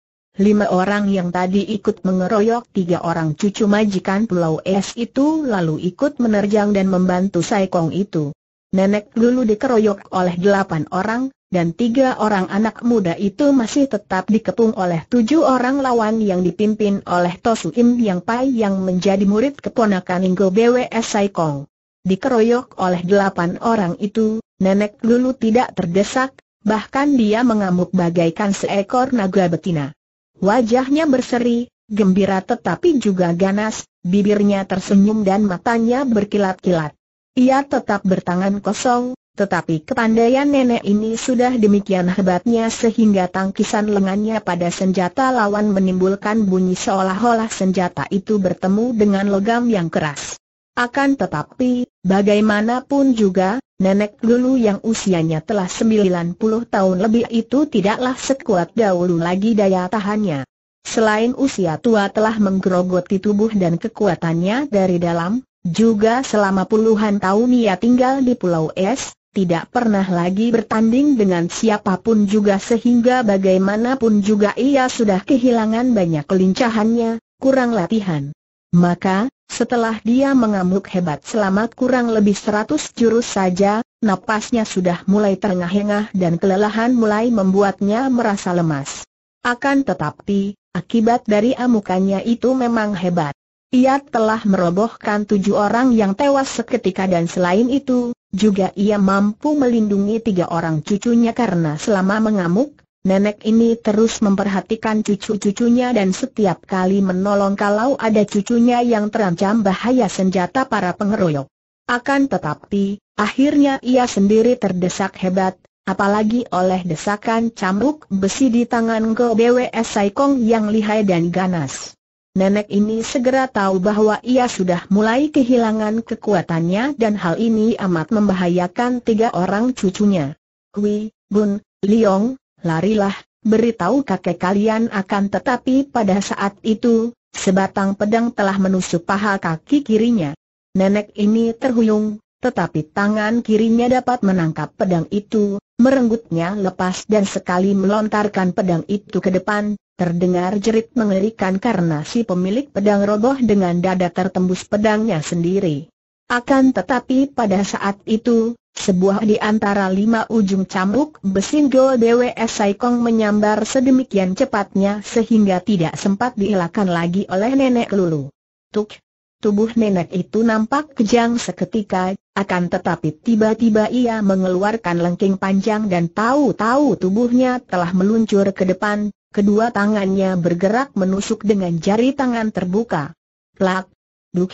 Lima orang yang tadi ikut mengeroyok tiga orang cucu majikan Pulau Es itu lalu ikut menerjang dan membantu Saikong itu. Nenek dulu dikeroyok oleh delapan orang, dan tiga orang anak muda itu masih tetap dikepung oleh tujuh orang lawan yang dipimpin oleh Tosu Im Yang Pai yang menjadi murid keponakan Inggo BWS Saikong. Dikeroyok oleh delapan orang itu, Nenek Lulu tidak terdesak, bahkan dia mengamuk bagaikan seekor naga betina. Wajahnya berseri, gembira tetapi juga ganas, bibirnya tersenyum dan matanya berkilat-kilat. Ia tetap bertangan kosong, tetapi kepandaian nenek ini sudah demikian hebatnya sehingga tangkisan lengannya pada senjata lawan menimbulkan bunyi seolah-olah senjata itu bertemu dengan logam yang keras. Akan tetapi, bagaimanapun juga, nenek dulu yang usianya telah 90 tahun lebih itu tidaklah sekuat dahulu lagi daya tahannya. Selain usia tua telah menggerogoti tubuh dan kekuatannya dari dalam, juga selama puluhan tahun ia tinggal di Pulau Es, tidak pernah lagi bertanding dengan siapapun juga sehingga bagaimanapun juga ia sudah kehilangan banyak kelincahannya, kurang latihan. Maka, setelah dia mengamuk hebat selamat kurang lebih seratus jurus saja, napasnya sudah mulai terengah-engah dan kelelahan mulai membuatnya merasa lemas. Akan tetapi, akibat dari amukannya itu memang hebat. Ia telah merobohkan tujuh orang yang tewas seketika dan selain itu, juga ia mampu melindungi tiga orang cucunya karena selama mengamuk, nenek ini terus memperhatikan cucu-cucunya dan setiap kali menolong kalau ada cucunya yang terancam bahaya senjata para pengeroyok. Akan tetapi, akhirnya ia sendiri terdesak hebat, apalagi oleh desakan cambuk besi di tangan Go BWS Saikong yang lihai dan ganas. Nenek ini segera tahu bahwa ia sudah mulai kehilangan kekuatannya dan hal ini amat membahayakan tiga orang cucunya. Hui, Bun, Liong, larilah, beritahu kakek kalian akan tetapi pada saat itu, sebatang pedang telah menusuk paha kaki kirinya. Nenek ini terhuyung, tetapi tangan kirinya dapat menangkap pedang itu, merenggutnya lepas dan sekali melontarkan pedang itu ke depan, Terdengar jerit mengerikan karena si pemilik pedang roboh dengan dada tertembus pedangnya sendiri. Akan tetapi pada saat itu, sebuah di antara lima ujung cambuk Go DWS Saikong menyambar sedemikian cepatnya sehingga tidak sempat dielakkan lagi oleh nenek Lulu. Tuk! Tubuh nenek itu nampak kejang seketika, akan tetapi tiba-tiba ia mengeluarkan lengking panjang dan tahu-tahu tubuhnya telah meluncur ke depan, Kedua tangannya bergerak menusuk dengan jari tangan terbuka. Plak! Duk!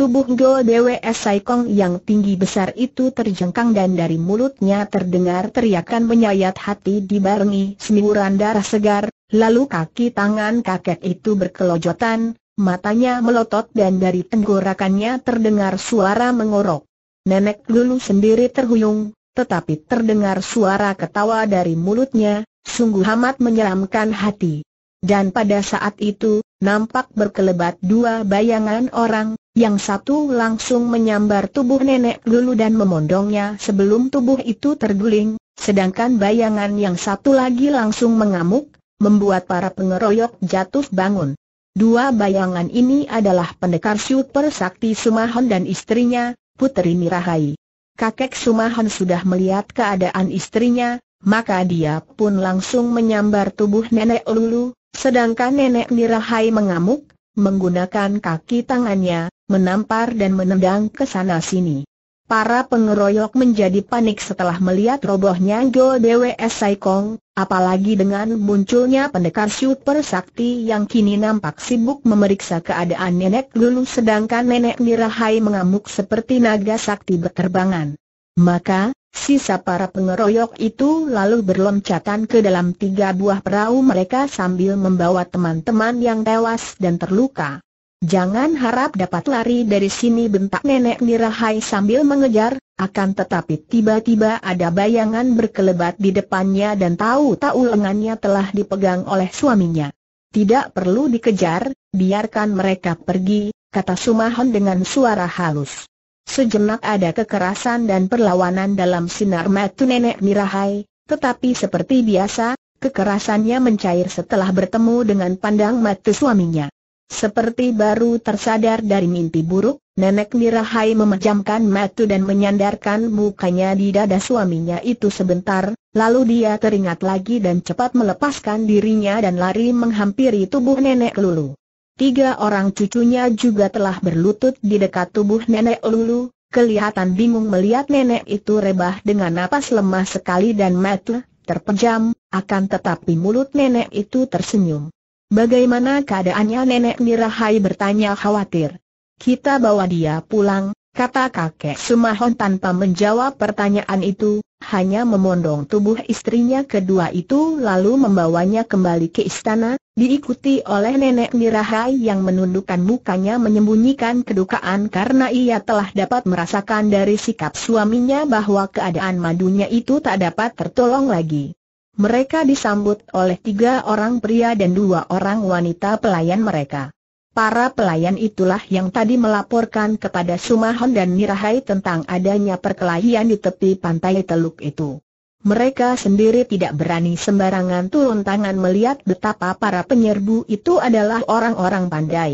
Tubuh Go BWS Saikong yang tinggi besar itu terjengkang dan dari mulutnya terdengar teriakan menyayat hati dibarengi semburan darah segar, lalu kaki tangan kakek itu berkelojotan, matanya melotot dan dari tenggorakannya terdengar suara mengorok. Nenek Lulu sendiri terhuyung, tetapi terdengar suara ketawa dari mulutnya, Sungguh amat menyeramkan hati. Dan pada saat itu, nampak berkelebat dua bayangan orang, yang satu langsung menyambar tubuh nenek lulu dan memondongnya sebelum tubuh itu terguling, sedangkan bayangan yang satu lagi langsung mengamuk, membuat para pengeroyok jatuh bangun. Dua bayangan ini adalah pendekar super sakti Sumahon dan istrinya, Putri Mirahai. Kakek Sumahon sudah melihat keadaan istrinya, maka dia pun langsung menyambar tubuh nenek Lulu, sedangkan nenek Mirahai mengamuk, menggunakan kaki tangannya, menampar dan menendang ke sana sini. Para pengeroyok menjadi panik setelah melihat robohnya Go BWS Saikong, apalagi dengan munculnya pendekar super sakti yang kini nampak sibuk memeriksa keadaan nenek Lulu sedangkan nenek Mirahai mengamuk seperti naga sakti berterbangan. Maka, Sisa para pengeroyok itu lalu berloncatan ke dalam tiga buah perahu mereka sambil membawa teman-teman yang tewas dan terluka. Jangan harap dapat lari dari sini bentak nenek Nirahai sambil mengejar, akan tetapi tiba-tiba ada bayangan berkelebat di depannya dan tahu-tahu lengannya telah dipegang oleh suaminya. Tidak perlu dikejar, biarkan mereka pergi, kata Sumahon dengan suara halus. Sejenak ada kekerasan dan perlawanan dalam sinar mata nenek Mirahai, tetapi seperti biasa, kekerasannya mencair setelah bertemu dengan pandang mata suaminya. Seperti baru tersadar dari mimpi buruk, nenek Mirahai memejamkan mata dan menyandarkan mukanya di dada suaminya itu sebentar, lalu dia teringat lagi dan cepat melepaskan dirinya dan lari menghampiri tubuh nenek Lulu. Tiga orang cucunya juga telah berlutut di dekat tubuh nenek Lulu, kelihatan bingung melihat nenek itu rebah dengan napas lemah sekali dan mata terpejam, akan tetapi mulut nenek itu tersenyum. Bagaimana keadaannya nenek Nirahai bertanya khawatir. Kita bawa dia pulang, kata kakek Sumahon tanpa menjawab pertanyaan itu, hanya memondong tubuh istrinya kedua itu lalu membawanya kembali ke istana, diikuti oleh nenek Nirahai yang menundukkan mukanya menyembunyikan kedukaan karena ia telah dapat merasakan dari sikap suaminya bahwa keadaan madunya itu tak dapat tertolong lagi. Mereka disambut oleh tiga orang pria dan dua orang wanita pelayan mereka. Para pelayan itulah yang tadi melaporkan kepada Sumahon dan Nirahai tentang adanya perkelahian di tepi pantai teluk itu. Mereka sendiri tidak berani sembarangan turun tangan melihat betapa para penyerbu itu adalah orang-orang pandai.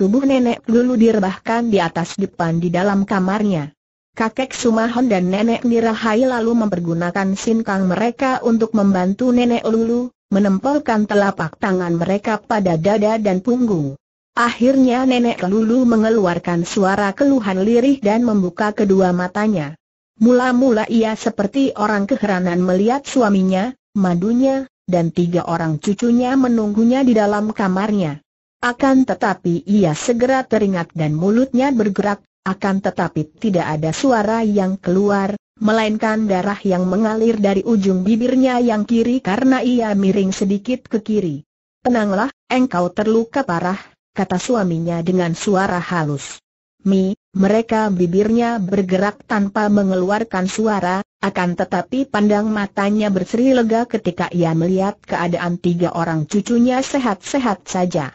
Tubuh nenek dulu direbahkan di atas depan di dalam kamarnya. Kakek Sumahon dan Nenek Nirahai lalu mempergunakan sinkang mereka untuk membantu Nenek Lulu, menempelkan telapak tangan mereka pada dada dan punggung. Akhirnya nenek lulu mengeluarkan suara keluhan lirih dan membuka kedua matanya. Mula-mula ia seperti orang keheranan melihat suaminya, madunya, dan tiga orang cucunya menunggunya di dalam kamarnya. Akan tetapi ia segera teringat dan mulutnya bergerak, akan tetapi tidak ada suara yang keluar, melainkan darah yang mengalir dari ujung bibirnya yang kiri karena ia miring sedikit ke kiri. Tenanglah, engkau terluka parah, kata suaminya dengan suara halus. Mi, mereka bibirnya bergerak tanpa mengeluarkan suara, akan tetapi pandang matanya berseri lega ketika ia melihat keadaan tiga orang cucunya sehat-sehat saja.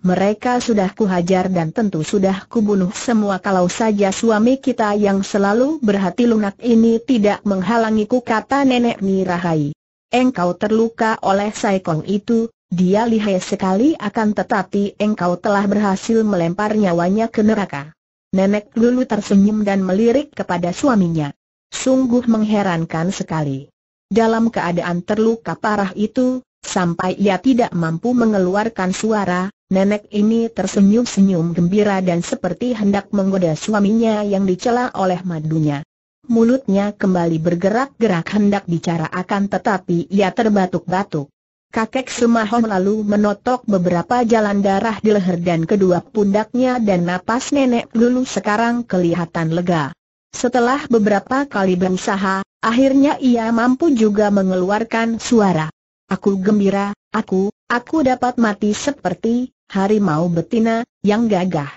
Mereka sudah kuhajar dan tentu sudah kubunuh semua kalau saja suami kita yang selalu berhati lunak ini tidak menghalangiku kata nenek Mi Rahai. Engkau terluka oleh saikong itu, dia lihai sekali akan tetapi engkau telah berhasil melempar nyawanya ke neraka. Nenek Lulu tersenyum dan melirik kepada suaminya. Sungguh mengherankan sekali. Dalam keadaan terluka parah itu, sampai ia tidak mampu mengeluarkan suara, nenek ini tersenyum-senyum gembira dan seperti hendak menggoda suaminya yang dicela oleh madunya. Mulutnya kembali bergerak-gerak hendak bicara akan tetapi ia terbatuk-batuk. Kakek Sumahong lalu menotok beberapa jalan darah di leher dan kedua pundaknya dan napas nenek Lulu sekarang kelihatan lega. Setelah beberapa kali berusaha, akhirnya ia mampu juga mengeluarkan suara. Aku gembira, aku, aku dapat mati seperti harimau betina yang gagah.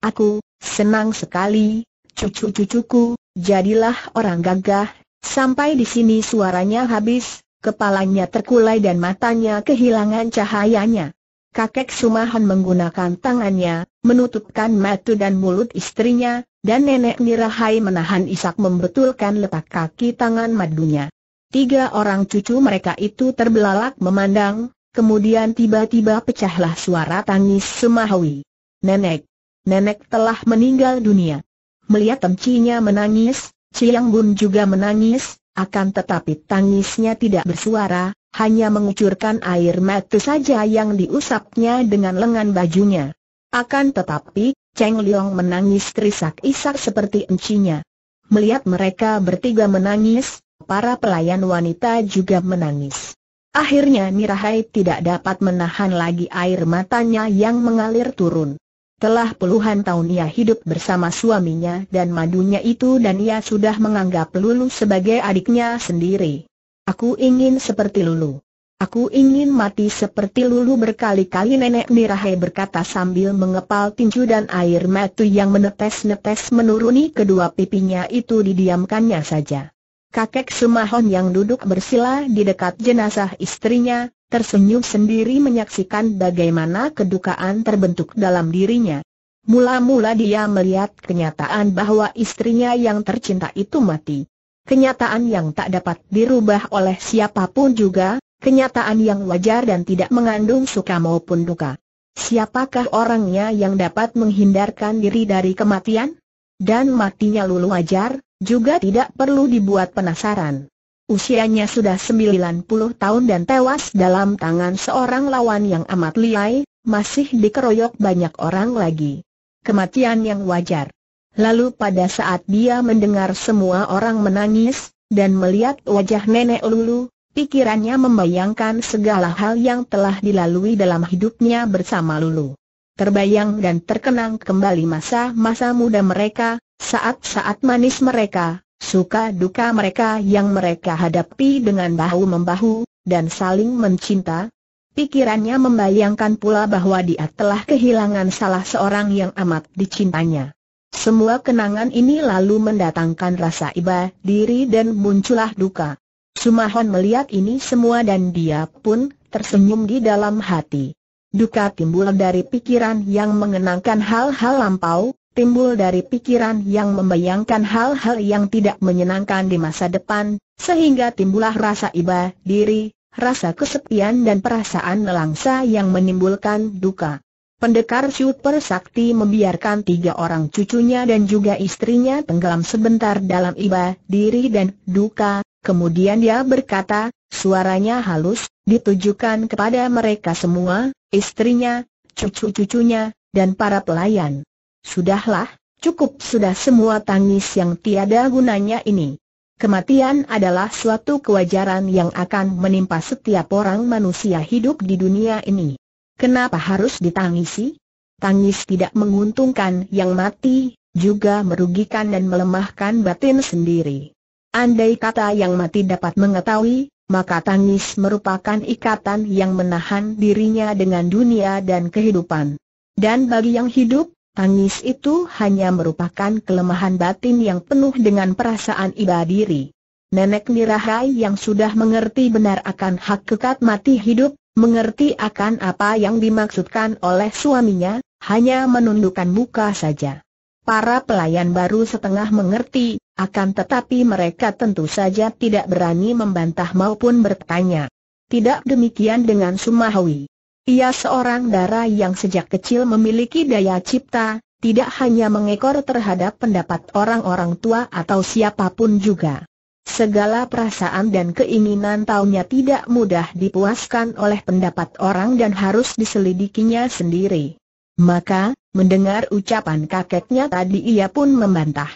Aku senang sekali, cucu-cucuku, jadilah orang gagah. Sampai di sini suaranya habis, Kepalanya terkulai dan matanya kehilangan cahayanya. Kakek Sumahan menggunakan tangannya, menutupkan mata dan mulut istrinya, dan nenek Nirahai menahan Isak membetulkan letak kaki tangan madunya. Tiga orang cucu mereka itu terbelalak memandang, kemudian tiba-tiba pecahlah suara tangis Sumahwi. Nenek, nenek telah meninggal dunia. Melihat temcinya menangis, Ciang Bun juga menangis, akan tetapi tangisnya tidak bersuara, hanya mengucurkan air mata saja yang diusapnya dengan lengan bajunya. Akan tetapi, Cheng Liang menangis terisak-isak seperti encinya. Melihat mereka bertiga menangis, para pelayan wanita juga menangis. Akhirnya Mirahai tidak dapat menahan lagi air matanya yang mengalir turun. Telah puluhan tahun ia hidup bersama suaminya dan madunya itu dan ia sudah menganggap Lulu sebagai adiknya sendiri. Aku ingin seperti Lulu. Aku ingin mati seperti Lulu berkali-kali nenek Nirahe berkata sambil mengepal tinju dan air mata yang menetes-netes menuruni kedua pipinya itu didiamkannya saja. Kakek Sumahon yang duduk bersila di dekat jenazah istrinya, tersenyum sendiri menyaksikan bagaimana kedukaan terbentuk dalam dirinya. Mula-mula dia melihat kenyataan bahwa istrinya yang tercinta itu mati. Kenyataan yang tak dapat dirubah oleh siapapun juga, kenyataan yang wajar dan tidak mengandung suka maupun duka. Siapakah orangnya yang dapat menghindarkan diri dari kematian? Dan matinya lulu wajar, juga tidak perlu dibuat penasaran. Usianya sudah 90 tahun dan tewas dalam tangan seorang lawan yang amat liai, masih dikeroyok banyak orang lagi. Kematian yang wajar. Lalu pada saat dia mendengar semua orang menangis, dan melihat wajah nenek Lulu, pikirannya membayangkan segala hal yang telah dilalui dalam hidupnya bersama Lulu. Terbayang dan terkenang kembali masa-masa muda mereka, saat-saat manis mereka, suka duka mereka yang mereka hadapi dengan bahu-membahu, dan saling mencinta. Pikirannya membayangkan pula bahwa dia telah kehilangan salah seorang yang amat dicintanya. Semua kenangan ini lalu mendatangkan rasa iba diri dan muncullah duka. Sumahon melihat ini semua dan dia pun tersenyum di dalam hati. Duka timbul dari pikiran yang mengenangkan hal-hal lampau, timbul dari pikiran yang membayangkan hal-hal yang tidak menyenangkan di masa depan, sehingga timbullah rasa iba diri, rasa kesepian dan perasaan nelangsa yang menimbulkan duka. Pendekar Super Sakti membiarkan tiga orang cucunya dan juga istrinya tenggelam sebentar dalam iba diri dan duka, kemudian dia berkata, suaranya halus, ditujukan kepada mereka semua, istrinya, cucu-cucunya, dan para pelayan. Sudahlah, cukup sudah semua tangis yang tiada gunanya ini. Kematian adalah suatu kewajaran yang akan menimpa setiap orang manusia hidup di dunia ini. Kenapa harus ditangisi? Tangis tidak menguntungkan yang mati, juga merugikan dan melemahkan batin sendiri. Andai kata yang mati dapat mengetahui, maka tangis merupakan ikatan yang menahan dirinya dengan dunia dan kehidupan. Dan bagi yang hidup, Tangis itu hanya merupakan kelemahan batin yang penuh dengan perasaan iba diri. Nenek Nirahai yang sudah mengerti benar akan hak kekat mati hidup, mengerti akan apa yang dimaksudkan oleh suaminya, hanya menundukkan muka saja. Para pelayan baru setengah mengerti, akan tetapi mereka tentu saja tidak berani membantah maupun bertanya. Tidak demikian dengan Sumahwi. Ia seorang dara yang sejak kecil memiliki daya cipta, tidak hanya mengekor terhadap pendapat orang-orang tua atau siapapun juga. Segala perasaan dan keinginan taunya tidak mudah dipuaskan oleh pendapat orang dan harus diselidikinya sendiri. Maka, mendengar ucapan kakeknya tadi ia pun membantah.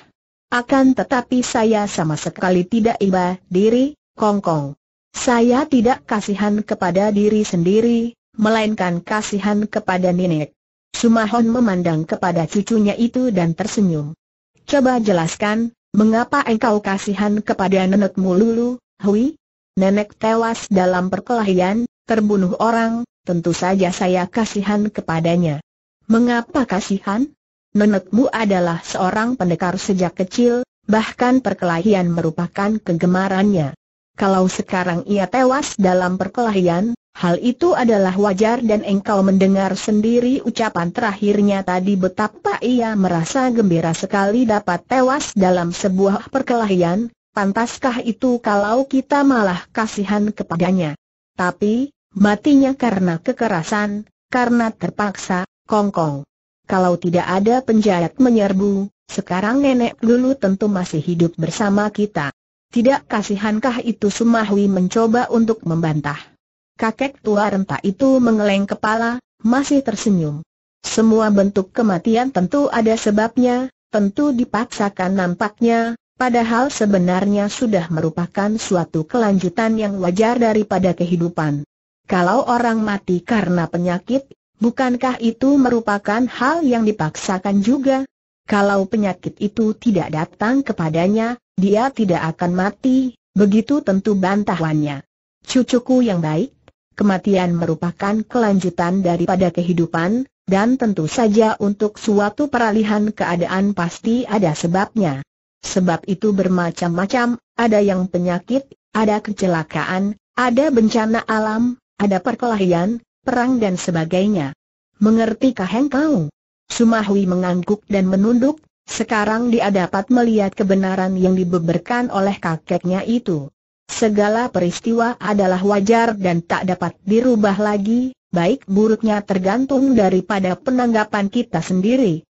Akan tetapi saya sama sekali tidak iba diri, kongkong. Saya tidak kasihan kepada diri sendiri, melainkan kasihan kepada nenek. Sumahon memandang kepada cucunya itu dan tersenyum. Coba jelaskan, mengapa engkau kasihan kepada nenekmu Lulu, Hui? Nenek tewas dalam perkelahian, terbunuh orang, tentu saja saya kasihan kepadanya. Mengapa kasihan? Nenekmu adalah seorang pendekar sejak kecil, bahkan perkelahian merupakan kegemarannya. Kalau sekarang ia tewas dalam perkelahian, Hal itu adalah wajar dan engkau mendengar sendiri ucapan terakhirnya tadi betapa ia merasa gembira sekali dapat tewas dalam sebuah perkelahian, pantaskah itu kalau kita malah kasihan kepadanya? Tapi, matinya karena kekerasan, karena terpaksa, kongkong. Kalau tidak ada penjahat menyerbu, sekarang nenek dulu tentu masih hidup bersama kita. Tidak kasihankah itu Sumahwi mencoba untuk membantah? Kakek tua renta itu mengeleng kepala, masih tersenyum. Semua bentuk kematian tentu ada sebabnya, tentu dipaksakan nampaknya, padahal sebenarnya sudah merupakan suatu kelanjutan yang wajar daripada kehidupan. Kalau orang mati karena penyakit, bukankah itu merupakan hal yang dipaksakan juga? Kalau penyakit itu tidak datang kepadanya, dia tidak akan mati, begitu tentu bantahannya. Cucuku yang baik, kematian merupakan kelanjutan daripada kehidupan, dan tentu saja untuk suatu peralihan keadaan pasti ada sebabnya. Sebab itu bermacam-macam, ada yang penyakit, ada kecelakaan, ada bencana alam, ada perkelahian, perang dan sebagainya. Mengertikah engkau? Sumahwi mengangguk dan menunduk, sekarang dia dapat melihat kebenaran yang dibeberkan oleh kakeknya itu. Segala peristiwa adalah wajar dan tak dapat dirubah lagi, baik buruknya tergantung daripada penanggapan kita sendiri.